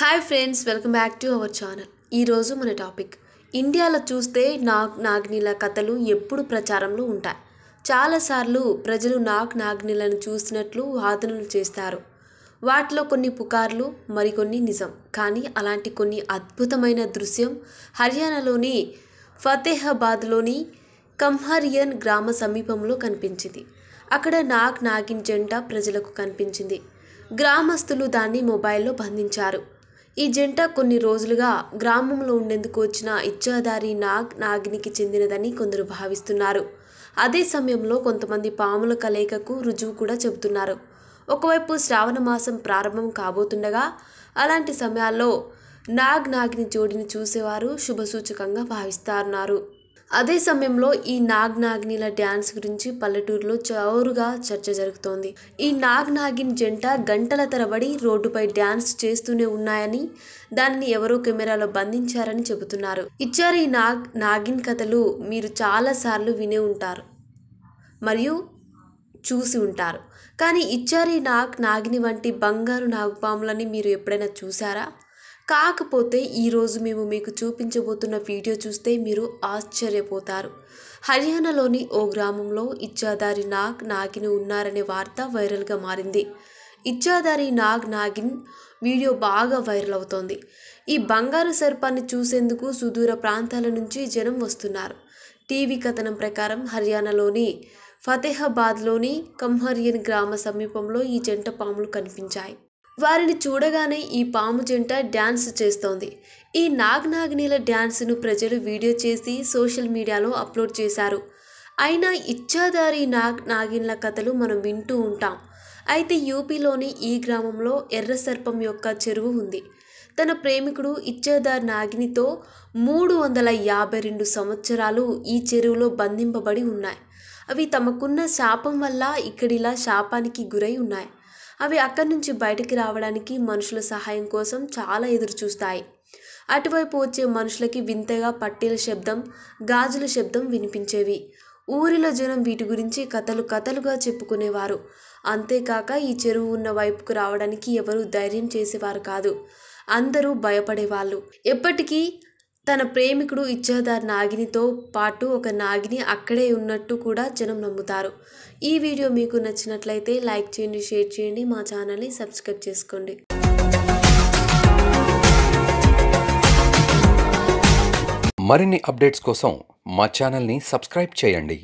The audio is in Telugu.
hi friends welcome back to our channel ఈరోజు మన టాపిక్ ఇండియాలో చూస్తే నాగ్ నాగ్నీల కథలు ఎప్పుడు ప్రచారంలో ఉంటాయి చాలాసార్లు ప్రజలు నాగ్ నాగ్నీలను చూసినట్లు వాదనలు చేస్తారు వాటిలో కొన్ని పుకార్లు మరికొన్ని నిజం కానీ అలాంటి కొన్ని అద్భుతమైన దృశ్యం హర్యానాలోని ఫతేహాబాద్లోని కంహరియన్ గ్రామ సమీపంలో కనిపించింది అక్కడ నాగ్ నాగిన్ జంట ప్రజలకు కనిపించింది గ్రామస్తులు దాన్ని మొబైల్లో బంధించారు ఈ జంట కొన్ని రోజులుగా గ్రామంలో ఉండేందుకు వచ్చిన ఇచ్చాదారి నాగ్ నాగినికి చెందినదని కొందరు భావిస్తున్నారు అదే సమయంలో కొంతమంది పాముల కలయికకు రుజువు కూడా చెబుతున్నారు ఒకవైపు శ్రావణ మాసం ప్రారంభం కాబోతుండగా అలాంటి సమయాల్లో నాగ్ నాగిని జోడిని చూసేవారు శుభసూచకంగా భావిస్తున్నారు అదే సమయంలో ఈ నాగ్ నాగినిల డ్యాన్స్ గురించి పల్లెటూరులో చౌరుగా చర్చ జరుగుతోంది ఈ నాగ్ నాగిన్ జంట గంటల తరబడి రోడ్డుపై డ్యాన్స్ చేస్తూనే ఉన్నాయని దాన్ని ఎవరో కెమెరాలో బంధించారని చెబుతున్నారు ఇచ్చారు ఈ నాగ్ నాగిన్ కథలు మీరు చాలాసార్లు వినే ఉంటారు మరియు చూసి ఉంటారు కానీ ఇచ్చారి నాగ్ నాగిని వంటి బంగారు నాగుపాములని మీరు ఎప్పుడైనా చూసారా కాకపోతే ఈరోజు మేము మీకు చూపించబోతున్న వీడియో చూస్తే మీరు ఆశ్చర్యపోతారు హర్యానాలోని ఓ గ్రామంలో ఇచ్చాదారి నాగ్ నాగిని ఉన్నారనే వార్త వైరల్గా మారింది ఇచ్చాదారి నాగ్ నాగిన్ వీడియో బాగా వైరల్ అవుతోంది ఈ బంగారు సర్పాన్ని చూసేందుకు సుదూర ప్రాంతాల నుంచి జనం వస్తున్నారు టీవీ కథనం ప్రకారం హర్యానాలోని ఫతేహాబాద్లోని కంహరియన్ గ్రామ సమీపంలో ఈ జంట పాములు కనిపించాయి వారిని చూడగానే ఈ పాము జంట డ్యాన్స్ చేస్తోంది ఈ నాగనాగినిల డ్యాన్స్ను ప్రజలు వీడియో చేసి సోషల్ మీడియాలో అప్లోడ్ చేశారు అయినా ఇచ్చాదారి నాగ్ నాగిన్ల కథలు మనం వింటూ ఉంటాం అయితే యూపీలోని ఈ గ్రామంలో ఎర్ర సర్పం యొక్క చెరువు ఉంది తన ప్రేమికుడు ఇచ్చాదారి నాగినితో మూడు వందల యాభై రెండు సంవత్సరాలు ఈ చెరువులో బంధింపబడి ఉన్నాయి అవి తమకున్న శాపం వల్ల ఇక్కడిలా శాపానికి గురై ఉన్నాయి అవి అక్కడి నుంచి బయటికి రావడానికి మనుషుల సహాయం కోసం చాలా ఎదురు చూస్తాయి అటువైపు వచ్చే మనుషులకి వింతగా పట్టీల శబ్దం గాజుల శబ్దం వినిపించేవి ఊరిలో జనం వీటి గురించి కథలు కథలుగా చెప్పుకునేవారు అంతేకాక ఈ చెరువు ఉన్న వైపుకు రావడానికి ఎవరూ ధైర్యం చేసేవారు కాదు అందరూ భయపడేవాళ్ళు ఎప్పటికీ తన ప్రేమికుడు ఇచ్చేదార్ నాగినితో పాటు ఒక నాగిని అక్కడే ఉన్నట్టు కూడా జనం నమ్ముతారు ఈ వీడియో మీకు నచ్చినట్లయితే లైక్ చేయండి షేర్ చేయండి మా ఛానల్ని సబ్స్క్రైబ్ చేసుకోండి మరిన్ని అప్డేట్స్ కోసం మా ఛానల్ని సబ్స్క్రైబ్ చేయండి